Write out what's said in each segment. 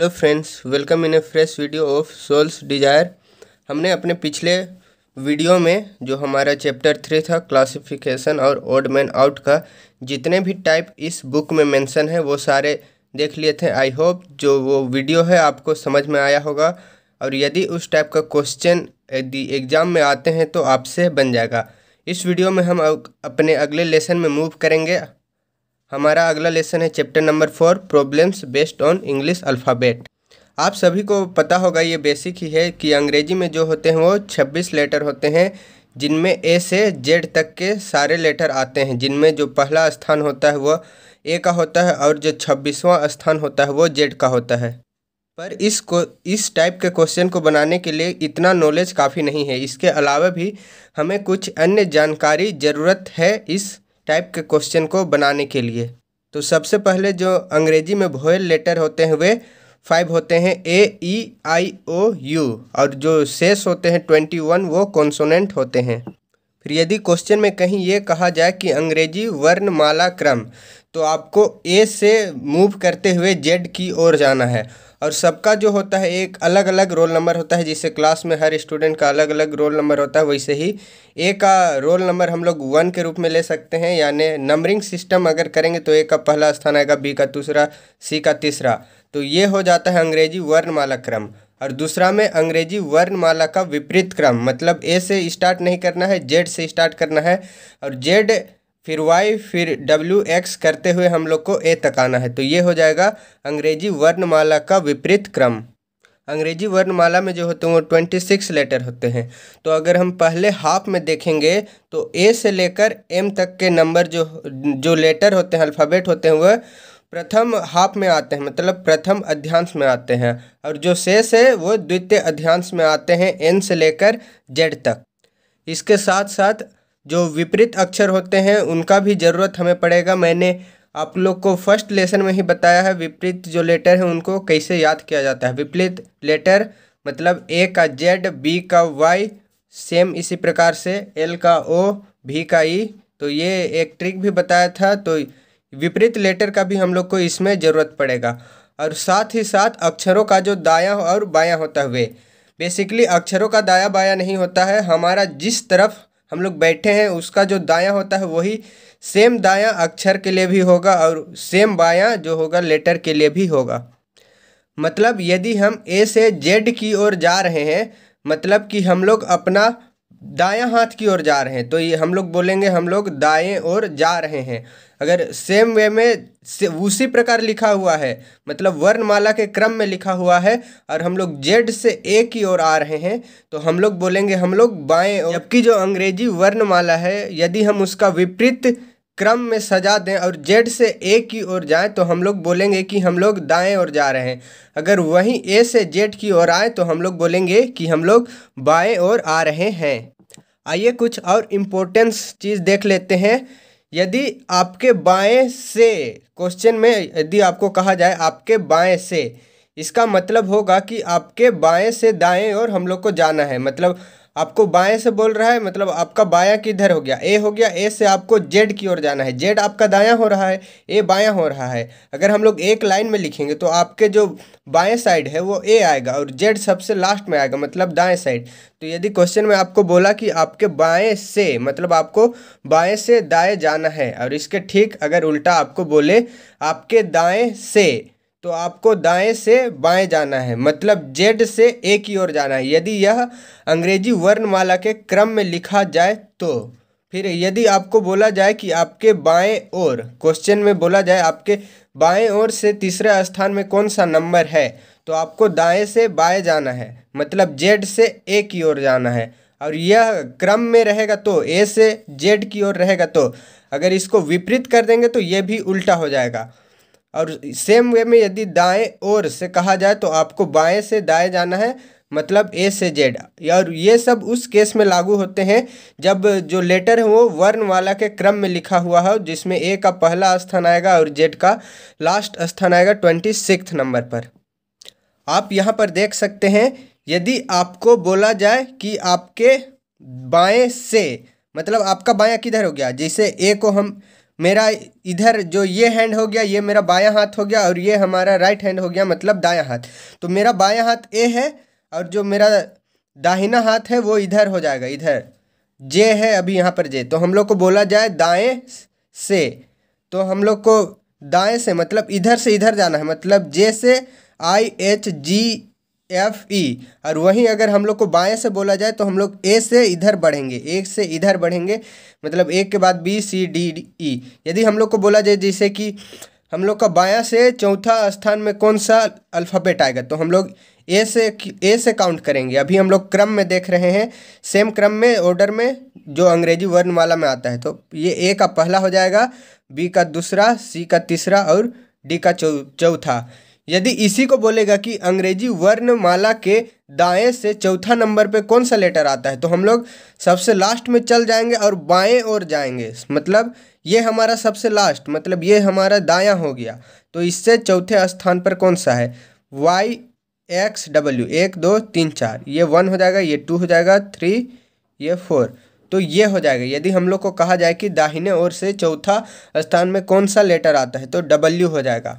Hello friends welcome in a fresh video of soul's desire हमने अपने पिछले video में जो हमारा चैप्टर थ्री था क्लासिफिकेशन और ओड मैन आउट का जितने भी टाइप इस बुक में मेंशन है वो सारे देख लिए थे आई होप जो वो वीडियो है आपको समझ में आया होगा और यदि उस टाइप का क्वेश्चन यदि एग्ज़ाम में आते हैं तो आपसे बन जाएगा इस वीडियो में हम अपने अगले लेसन में मूव करेंगे हमारा अगला लेसन है chapter number four problems based on English alphabet आप सभी को पता होगा ये बेसिक ही है कि अंग्रेजी में जो होते हैं वो छब्बीस लेटर होते हैं जिनमें ए से जेड तक के सारे लेटर आते हैं जिनमें जो पहला स्थान होता है वह ए का होता है और जो छब्बीसवां स्थान होता है वो जेड का होता है पर इस को इस टाइप के क्वेश्चन को बनाने के लिए इतना नॉलेज काफ़ी नहीं है इसके अलावा भी हमें कुछ अन्य जानकारी ज़रूरत है इस टाइप के क्वेश्चन को बनाने के लिए तो सबसे पहले जो अंग्रेजी में भोयल लेटर होते हैं वे फाइव होते हैं ए ई आई ओ यू और जो शेष होते हैं ट्वेंटी वन वो कॉन्सोनेंट होते हैं फिर यदि क्वेश्चन में कहीं ये कहा जाए कि अंग्रेजी वर्णमाला क्रम तो आपको ए से मूव करते हुए जेड की ओर जाना है और सबका जो होता है एक अलग अलग रोल नंबर होता है जिससे क्लास में हर स्टूडेंट का अलग अलग रोल नंबर होता है वैसे ही ए का रोल नंबर हम लोग वन के रूप में ले सकते हैं यानी नंबरिंग सिस्टम अगर करेंगे तो ए का पहला स्थान आएगा बी का दूसरा सी का तीसरा तो ये हो जाता है अंग्रेजी वर्णमाला क्रम और दूसरा में अंग्रेजी वर्णमाला का विपरीत क्रम मतलब ए से स्टार्ट नहीं करना है जेड से स्टार्ट करना है और जेड फिर वाई फिर डब्ल्यू एक्स करते हुए हम लोग को ए तक आना है तो ये हो जाएगा अंग्रेजी वर्णमाला का विपरीत क्रम अंग्रेजी वर्णमाला में जो होते हैं वो ट्वेंटी सिक्स लेटर होते हैं तो अगर हम पहले हाफ में देखेंगे तो ए से लेकर एम तक के नंबर जो जो लेटर होते हैं अल्फ़ाबेट होते हैं वह प्रथम हाफ में आते हैं मतलब प्रथम अध्यांश में आते हैं और जो शेष है वो द्वितीय अध्यांश में आते हैं एन से लेकर जेड तक इसके साथ साथ जो विपरीत अक्षर होते हैं उनका भी ज़रूरत हमें पड़ेगा मैंने आप लोग को फर्स्ट लेसन में ही बताया है विपरीत जो लेटर है उनको कैसे याद किया जाता है विपरीत लेटर मतलब ए का जेड बी का वाई सेम इसी प्रकार से एल का ओ भी का ई e। तो ये एक ट्रिक भी बताया था तो विपरीत लेटर का भी हम लोग को इसमें ज़रूरत पड़ेगा और साथ ही साथ अक्षरों का जो दाया और बायां होता हुए बेसिकली अक्षरों का दाया बाया नहीं होता है हमारा जिस तरफ हम लोग बैठे हैं उसका जो दायां होता है वही सेम दायां अक्षर के लिए भी होगा और सेम बायां जो होगा लेटर के लिए भी होगा मतलब यदि हम ए से जेड की ओर जा रहे हैं मतलब कि हम लोग अपना दाया हाथ की ओर जा रहे हैं तो ये हम लोग बोलेंगे हम लोग दाएं ओर जा रहे हैं अगर सेम वे में से उसी प्रकार लिखा हुआ है मतलब वर्णमाला के क्रम में लिखा हुआ है और हम लोग जेड से ए की ओर आ रहे हैं तो हम लोग बोलेंगे हम लोग बाएँ जबकि जो अंग्रेजी वर्णमाला है यदि हम उसका विपरीत क्रम में सजा दें और जेड से ए की ओर जाएं तो हम लोग बोलेंगे कि हम लोग दाएं ओर जा रहे हैं अगर वहीं ए से जेड की ओर आए तो हम लोग बोलेंगे कि हम लोग बाएं ओर आ रहे हैं आइए कुछ और इम्पोर्टेंस चीज़ देख लेते हैं यदि आपके बाएं से क्वेश्चन में यदि आपको कहा जाए आपके बाएं से इसका मतलब होगा कि आपके बाएं से दाएं और हम लोग को जाना है मतलब आपको बाएं से बोल रहा है मतलब आपका बाया किधर हो गया ए हो गया ए से आपको जेड की ओर जाना है जेड आपका दायां हो रहा है ए बायां हो रहा है अगर हम लोग एक लाइन में लिखेंगे तो आपके जो बाएं साइड है वो ए आएगा और जेड सबसे लास्ट में आएगा मतलब दाएं साइड तो यदि क्वेश्चन में आपको बोला कि आपके बाएं से मतलब आपको बाएं से दाएं जाना है और इसके ठीक अगर उल्टा आपको बोले आपके दाएं से तो आपको दाएं से बाएं जाना है मतलब जेड से ए की ओर जाना है यदि यह अंग्रेजी वर्णमाला के क्रम में लिखा जाए तो फिर यदि आपको बोला जाए कि आपके बाएं ओर क्वेश्चन में बोला जाए आपके बाएं ओर से तीसरे स्थान में कौन सा नंबर है तो आपको दाएं से बाएं जाना है मतलब जेड से ए की ओर जाना है और यह क्रम में रहेगा तो ए से जेड की ओर रहेगा तो अगर इसको विपरीत कर देंगे तो ये भी उल्टा हो जाएगा और सेम वे में यदि दाएं और से कहा जाए तो आपको बाएं से दाएं जाना है मतलब ए से जेड और ये सब उस केस में लागू होते हैं जब जो लेटर है वो वाला के क्रम में लिखा हुआ है जिसमें ए का पहला स्थान आएगा और जेड का लास्ट स्थान आएगा ट्वेंटी सिक्स नंबर पर आप यहाँ पर देख सकते हैं यदि आपको बोला जाए कि आपके बाएं से मतलब आपका बायां किधर हो गया जिसे ए को हम मेरा इधर जो ये हैंड हो गया ये मेरा बायां हाथ हो गया और ये हमारा राइट हैंड हो गया मतलब दायां हाथ तो मेरा बायां हाथ ए है और जो मेरा दाहिना हाथ है वो इधर हो जाएगा इधर जे है अभी यहाँ पर जे तो हम लोग को बोला जाए दाएँ से तो हम लोग को दाएँ से मतलब इधर से इधर जाना है मतलब जे से I H G F E e। और वहीं अगर हम लोग को बाएं से बोला जाए तो हम लोग ए से इधर बढ़ेंगे एक से इधर बढ़ेंगे मतलब एक के बाद बी सी डी ई यदि हम लोग को बोला जाए जैसे कि हम लोग का बाया से चौथा स्थान में कौन सा अल्फ़ाबेट आएगा तो हम लोग ए से ए से काउंट करेंगे अभी हम लोग क्रम में देख रहे हैं सेम क्रम में ऑर्डर में जो अंग्रेजी वर्णमाला में आता है तो ये ए का पहला हो जाएगा बी का दूसरा सी का तीसरा और डी का चौथा चो, यदि इसी को बोलेगा कि अंग्रेजी वर्णमाला के दाएं से चौथा नंबर पे कौन सा लेटर आता है तो हम लोग सबसे लास्ट में चल जाएंगे और बाएं ओर जाएंगे मतलब ये हमारा सबसे लास्ट मतलब ये हमारा दायां हो गया तो इससे चौथे स्थान पर कौन सा है वाई एक्स डब्ल्यू एक दो तीन चार ये वन हो जाएगा ये टू हो जाएगा थ्री ये फोर तो ये हो जाएगा यदि हम लोग को कहा जाए कि दाहिने ओर से चौथा स्थान में कौन सा लेटर आता है तो डब्ल्यू हो जाएगा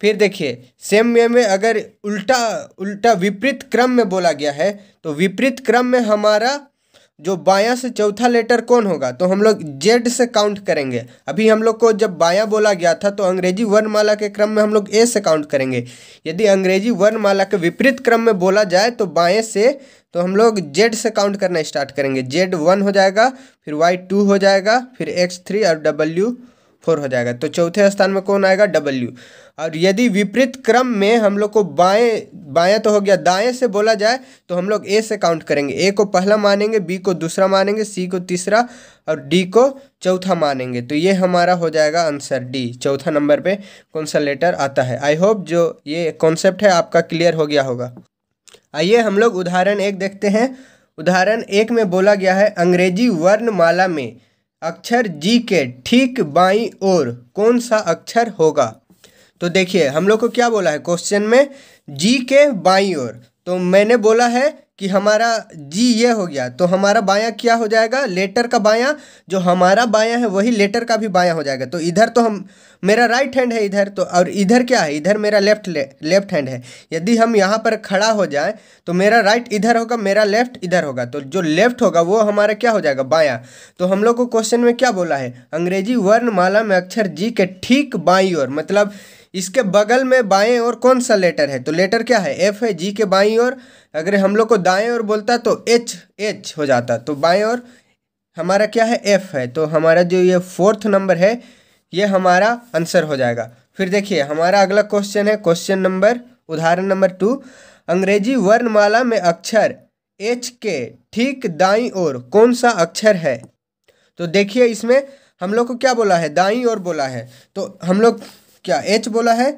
फिर देखिए सेम वे में अगर उल्टा उल्टा विपरीत क्रम में बोला गया है तो विपरीत क्रम में हमारा जो बायां से चौथा लेटर कौन होगा तो हम लोग जेड से काउंट करेंगे अभी हम लोग को जब बायां बोला गया था तो अंग्रेजी वर्णमाला के क्रम में हम लोग ए से काउंट करेंगे यदि अंग्रेजी वर्णमाला के विपरीत क्रम में बोला जाए तो बाएँ से तो हम लोग जेड से काउंट करना स्टार्ट करेंगे जेड वन हो जाएगा फिर वाई टू हो जाएगा फिर एक्स थ्री और डब्ल्यू फोर हो जाएगा तो चौथे स्थान में कौन आएगा डब्ल्यू और यदि विपरीत क्रम में हम लोग को बाएं बाएं तो हो गया दाएं से बोला जाए तो हम लोग ए से काउंट करेंगे ए को पहला मानेंगे बी को दूसरा मानेंगे सी को तीसरा और डी को चौथा मानेंगे तो ये हमारा हो जाएगा आंसर डी चौथा नंबर पे कौन सा लेटर आता है आई होप जो ये कॉन्सेप्ट है आपका क्लियर हो गया होगा आइए हम लोग उदाहरण एक देखते हैं उदाहरण एक में बोला गया है अंग्रेजी वर्णमाला में अक्षर जी के ठीक बाई और कौन सा अक्षर होगा तो देखिए हम लोग को क्या बोला है क्वेश्चन में जी के बाई और तो मैंने बोला है कि हमारा जी ये हो गया तो हमारा बायां क्या हो जाएगा लेटर का बायां जो हमारा बायां है वही लेटर का भी बायां हो जाएगा तो इधर तो हम मेरा राइट हैंड है इधर तो और इधर क्या है इधर मेरा लेफ्ट ले, लेफ्ट हैंड है यदि हम यहाँ पर खड़ा हो जाए तो मेरा राइट इधर होगा मेरा लेफ्ट इधर होगा तो जो लेफ्ट होगा वो हमारा क्या हो जाएगा बायाँ तो हम लोग को क्वेश्चन में क्या बोला है अंग्रेजी वर्णमाला में अक्षर जी के ठीक बाई और मतलब इसके बगल में बाएं और कौन सा लेटर है तो लेटर क्या है एफ है जी के बाई और अगर हम लोग को दाएं और बोलता तो एच एच हो जाता तो बाएं और हमारा क्या है एफ है तो हमारा जो ये फोर्थ नंबर है ये हमारा आंसर हो जाएगा फिर देखिए हमारा अगला क्वेश्चन है क्वेश्चन नंबर उदाहरण नंबर टू अंग्रेजी वर्णमाला में अक्षर एच के ठीक दाई और कौन सा अक्षर है तो देखिए इसमें हम लोग को क्या बोला है दाई और बोला है तो हम लोग क्या एच बोला है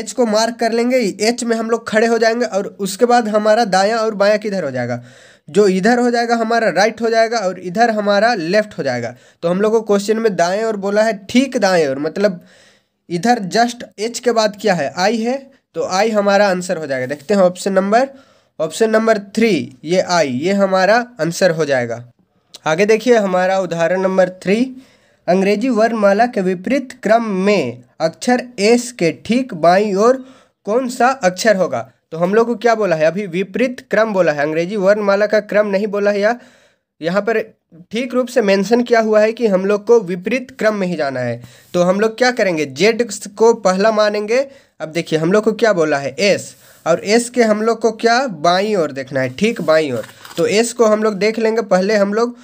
एच को मार्क कर लेंगे एच में हम लोग खड़े हो जाएंगे और उसके बाद हमारा दायां और बायां किधर हो जाएगा जो इधर हो जाएगा हमारा राइट हो जाएगा और इधर हमारा लेफ्ट हो जाएगा तो हम लोग को क्वेश्चन में दाएं और बोला है ठीक दाएं और मतलब इधर जस्ट एच के बाद क्या है आई है तो आई हमारा आंसर हो जाएगा देखते हैं option number option number three ये आई ये हमारा आंसर हो जाएगा आगे देखिए हमारा उदाहरण नंबर थ्री अंग्रेजी वर्णमाला के विपरीत क्रम में अक्षर एस के ठीक बाई ओर कौन सा अक्षर होगा तो हम लोग को क्या बोला है अभी विपरीत क्रम बोला है अंग्रेजी वर्णमाला का क्रम नहीं बोला है या यहाँ पर ठीक रूप से मेंशन किया हुआ है कि हम लोग को विपरीत क्रम में ही जाना है तो हम लोग क्या करेंगे जेड को पहला मानेंगे अब देखिए हम लोग को क्या बोला है एस और एस के हम लोग को क्या बाई और देखना है ठीक बाई और तो एस को हम लोग देख लेंगे पहले हम लोग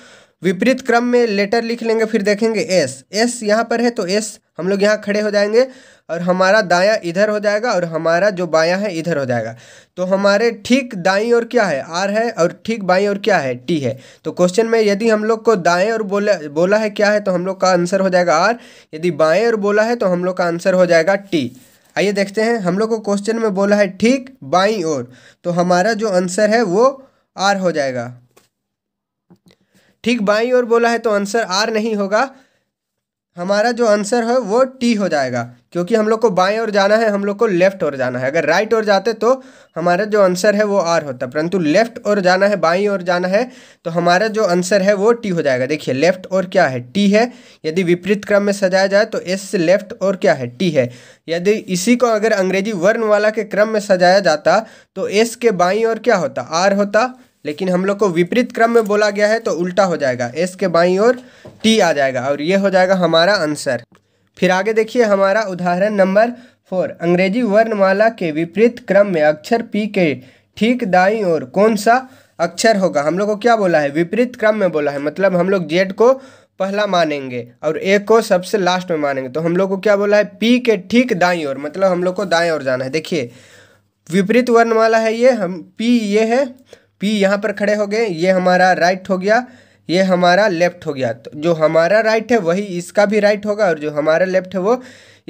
विपरीत क्रम में लेटर लिख लेंगे फिर देखेंगे एस एस यहाँ पर है तो एस हम लोग यहाँ खड़े हो जाएंगे और हमारा दाया इधर हो जाएगा और हमारा जो बायां है इधर हो जाएगा तो हमारे ठीक दाई और क्या है आर है और ठीक बाई और क्या है टी है तो क्वेश्चन में यदि हम लोग को दाएँ और बोला बोला है क्या है तो हम लोग का आंसर हो जाएगा आर यदि बाएँ और बोला है तो हम लोग का आंसर हो जाएगा टी आइए देखते हैं हम लोग को क्वेश्चन में बोला है ठीक बाई और तो हमारा जो आंसर है वो आर हो जाएगा ठीक बाई और बोला है तो आंसर आर नहीं होगा हमारा जो आंसर है वो टी हो जाएगा क्योंकि हम लोग को बाएं ओर जाना है हम लोग को लेफ्ट ओर जाना है अगर राइट ओर जाते तो हमारा जो आंसर है वो आर होता परंतु लेफ्ट ओर जाना है बाई ओर जाना है तो हमारा जो आंसर है वो टी हो जाएगा देखिए लेफ्ट ओर क्या है टी है यदि विपरीत क्रम में सजाया जाए तो एस से लेफ्ट और क्या है टी है यदि इसी को अगर अंग्रेजी वर्ण वाला के क्रम में सजाया जाता तो एस के बाई और क्या होता आर होता लेकिन हम लोग को विपरीत क्रम में बोला गया है तो उल्टा हो जाएगा एस के बाई और टी आ जाएगा और ये हो जाएगा हमारा आंसर फिर आगे देखिए हमारा उदाहरण नंबर फोर अंग्रेजी वर्णमाला के विपरीत क्रम में अक्षर पी के ठीक दाई और कौन सा अक्षर होगा हम लोग को क्या बोला है विपरीत क्रम में बोला है मतलब हम लोग जेड को पहला मानेंगे और ए को सबसे लास्ट में मानेंगे तो हम लोग को क्या बोला है पी के ठीक दाई और मतलब हम लोग को दाएँ और जाना है देखिए विपरीत वर्णमाला है ये हम पी ये है पी यहाँ पर खड़े हो गए ये हमारा राइट हो गया ये हमारा लेफ्ट हो गया तो जो हमारा राइट है वही इसका भी राइट होगा और जो हमारा लेफ्ट है वो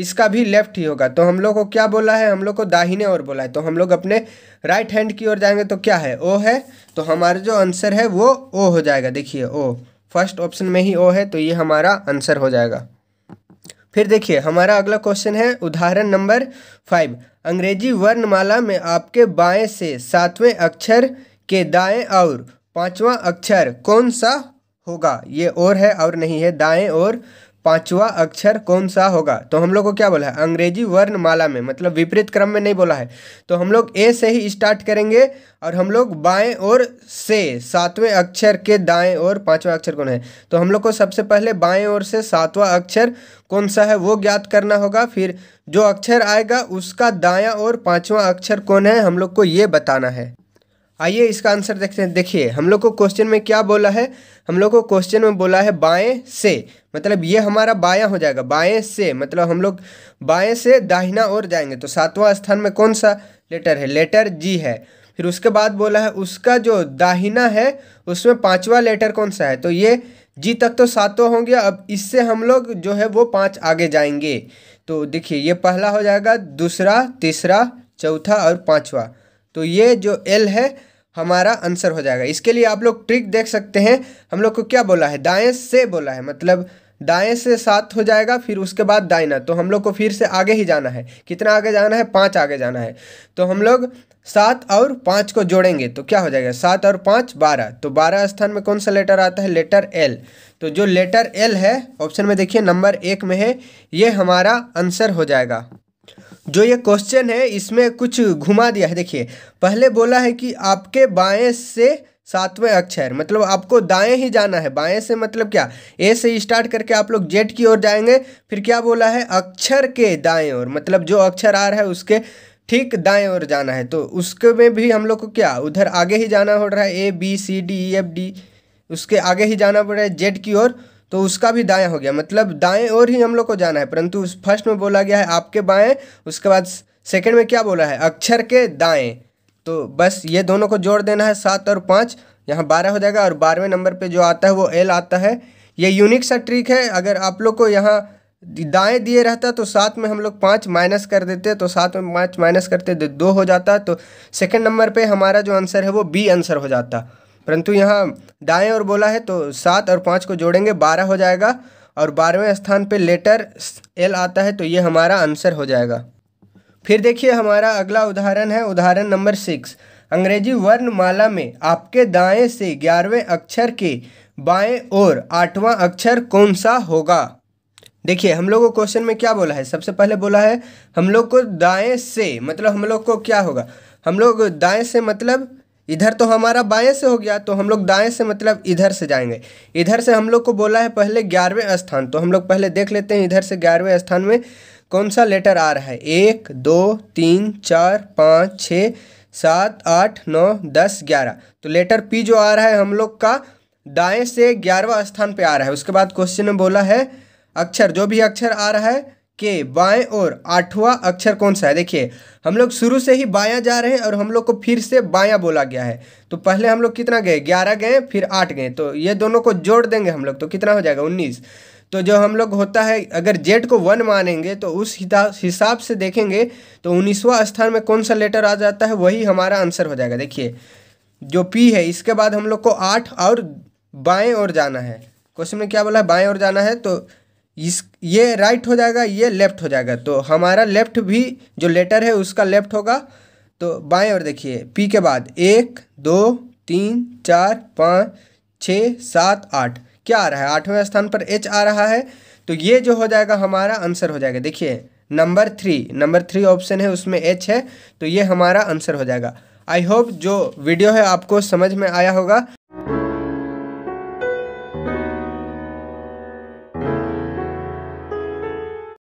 इसका भी लेफ्ट ही होगा तो हम लोग को क्या बोला है हम लोग को दाहिने ओर बोला है तो हम लोग अपने राइट हैंड की ओर जाएंगे तो क्या है ओ है तो हमारा जो आंसर है वो ओ हो जाएगा देखिए ओ फर्स्ट ऑप्शन में ही ओ है तो ये हमारा आंसर हो जाएगा फिर देखिए हमारा अगला क्वेश्चन है उदाहरण नंबर फाइव अंग्रेजी वर्णमाला में आपके बाएं से सातवें अक्षर के दाएं और पाँचवा अक्षर कौन सा होगा ये और है और नहीं है दाएं और पांचवा अक्षर कौन सा होगा तो हम लोग को क्या बोला है अंग्रेजी वर्णमाला में मतलब विपरीत क्रम में नहीं बोला है तो हम लोग ए से ही स्टार्ट करेंगे और हम लोग बाएं और से सातवें अक्षर के दाएं और पांचवा अक्षर कौन है तो हम लोग को सबसे पहले बाएं और से सातवां अक्षर कौन सा है वो ज्ञात करना होगा फिर जो अक्षर आएगा उसका दाया और पाँचवा अक्षर कौन है हम लोग को ये बताना है आइए इसका आंसर देखते हैं देखिए हम लोग को क्वेश्चन में क्या बोला है हम लोग को क्वेश्चन में बोला है बाएं से मतलब ये हमारा बायां हो जाएगा बाएं से मतलब हम लोग बाएं से दाहिना ओर जाएंगे तो सातवां स्थान में कौन सा लेटर है लेटर जी है फिर उसके बाद बोला है उसका जो दाहिना है उसमें पाँचवा लेटर कौन सा है तो ये जी तक तो सातवा हो गया अब इससे हम लोग जो है वो पाँच आगे जाएंगे तो देखिए ये पहला हो जाएगा दूसरा तीसरा चौथा और पाँचवा तो ये जो एल है हमारा आंसर हो जाएगा इसके लिए आप लोग ट्रिक देख सकते हैं हम लोग को क्या बोला है दाएं से बोला है मतलब दाएं से सात हो जाएगा फिर उसके बाद दाइना तो हम लोग को फिर से आगे ही जाना है कितना आगे जाना है पाँच आगे जाना है तो हम लोग सात और पाँच को जोड़ेंगे तो क्या हो जाएगा सात और पाँच बारह तो बारह स्थान में कौन सा लेटर आता है लेटर एल तो जो लेटर एल है ऑप्शन में देखिए नंबर एक में है ये हमारा आंसर हो जाएगा जो ये क्वेश्चन है इसमें कुछ घुमा दिया है देखिए पहले बोला है कि आपके बाएं से सातवें अक्षर मतलब आपको दाएं ही जाना है बाएं से मतलब क्या ए से स्टार्ट करके आप लोग जेड की ओर जाएंगे फिर क्या बोला है अक्षर के दाएं ओर मतलब जो अक्षर आ रहा है उसके ठीक दाएं ओर जाना है तो उसके में भी हम लोग को क्या उधर आगे ही जाना हो रहा है A B C D E F D उसके आगे ही जाना पड़ रहा है जेड की ओर तो उसका भी दाएँ हो गया मतलब दाएँ और ही हम लोग को जाना है परंतु उस फर्स्ट में बोला गया है आपके बाएँ उसके बाद सेकेंड में क्या बोला है अक्षर के दाएँ तो बस ये दोनों को जोड़ देना है सात और पाँच यहाँ बारह हो जाएगा और बारहवें नंबर पे जो आता है वो एल आता है ये यूनिक सा ट्रिक है अगर आप लोग को यहाँ दाएँ दिए रहता तो सात में हम लोग पाँच माइनस कर देते तो सात में पाँच माइनस करते तो दो हो जाता तो सेकेंड नंबर पर हमारा जो आंसर है वो बी आंसर हो जाता परंतु यहाँ दाएं और बोला है तो सात और पाँच को जोड़ेंगे बारह हो जाएगा और बारहवें स्थान पे लेटर एल आता है तो ये हमारा आंसर हो जाएगा फिर देखिए हमारा अगला उदाहरण है उदाहरण नंबर सिक्स अंग्रेजी वर्णमाला में आपके दाएं से ग्यारहवें अक्षर के बाएं और आठवां अक्षर कौन सा होगा देखिए हम लोग को क्वेश्चन में क्या बोला है सबसे पहले बोला है हम लोग को दाएं से मतलब हम लोग को क्या होगा हम लोग दाएं से मतलब इधर तो हमारा बाएं से हो गया तो हम लोग दाएं से मतलब इधर से जाएंगे इधर से हम लोग को बोला है पहले ग्यारहवें स्थान तो हम लोग पहले देख लेते हैं इधर से ग्यारहवें स्थान में कौन सा लेटर आ रहा है एक दो तीन चार पाँच छः सात आठ नौ दस ग्यारह तो लेटर पी जो आ रहा है हम लोग का दाएँ से ग्यारहवा स्थान पर आ रहा है उसके बाद क्वेश्चन में बोला है अक्षर जो भी अक्षर आ रहा है के बाएं और आठवां अक्षर कौन सा है देखिए हम लोग शुरू से ही बायां जा रहे हैं और हम लोग को फिर से बायां बोला गया है तो पहले हम लोग कितना गए ग्यारह गए फिर आठ गए तो ये दोनों को जोड़ देंगे हम लोग तो कितना हो जाएगा उन्नीस तो जो हम लोग होता है अगर जेड को वन मानेंगे तो उस हिसाब से देखेंगे तो उन्नीसवां स्थान में कौन सा लेटर आ जाता है वही हमारा आंसर हो जाएगा देखिए जो पी है इसके बाद हम लोग को आठ और बाएँ और जाना है क्वेश्चन में क्या बोला है बाएँ और जाना है तो इस ये राइट हो जाएगा ये लेफ्ट हो जाएगा तो हमारा लेफ्ट भी जो लेटर है उसका लेफ्ट होगा तो बाएं और देखिए पी के बाद एक दो तीन चार पाँच छः सात आठ क्या आ रहा है आठवें स्थान पर एच आ रहा है तो ये जो हो जाएगा हमारा आंसर हो जाएगा देखिए number three number three option है उसमें एच है तो ये हमारा आंसर हो जाएगा आई होप जो वीडियो है आपको समझ में आया होगा